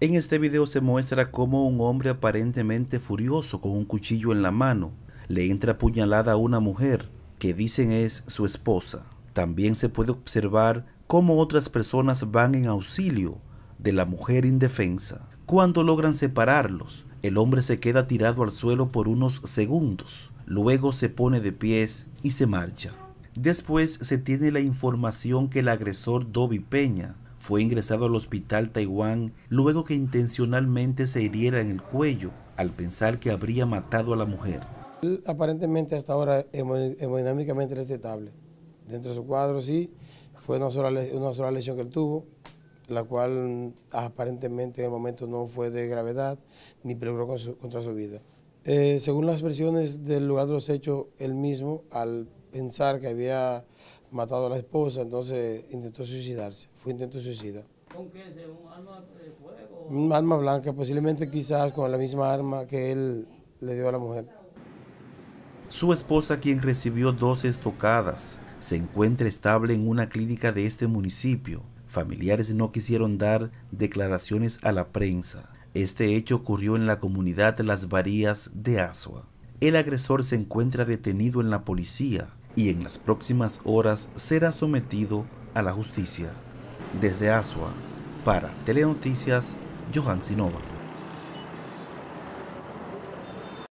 En este video se muestra cómo un hombre aparentemente furioso con un cuchillo en la mano le entra apuñalada a una mujer que dicen es su esposa. También se puede observar cómo otras personas van en auxilio de la mujer indefensa. Cuando logran separarlos, el hombre se queda tirado al suelo por unos segundos, luego se pone de pies y se marcha. Después se tiene la información que el agresor Dobby Peña fue ingresado al hospital Taiwán luego que intencionalmente se hiriera en el cuello al pensar que habría matado a la mujer. aparentemente hasta ahora hemodinámicamente respetable. Dentro de su cuadro sí, fue una sola, una lesión que él tuvo, la cual aparentemente en el momento no fue de gravedad ni peligro contra su vida. Eh, según las versiones del lugar de los hechos, él mismo, al pensar que había matado a la esposa, entonces intentó suicidarse, fue intento suicida. ¿Con qué? ¿Un arma de fuego? Un arma blanca, posiblemente quizás con la misma arma que él le dio a la mujer. Su esposa, quien recibió dos estocadas, se encuentra estable en una clínica de este municipio. Familiares no quisieron dar declaraciones a la prensa. Este hecho ocurrió en la comunidad Las Varías de Asua. El agresor se encuentra detenido en la policía y en las próximas horas será sometido a la justicia. Desde Asua, para Telenoticias, Johan Sinova.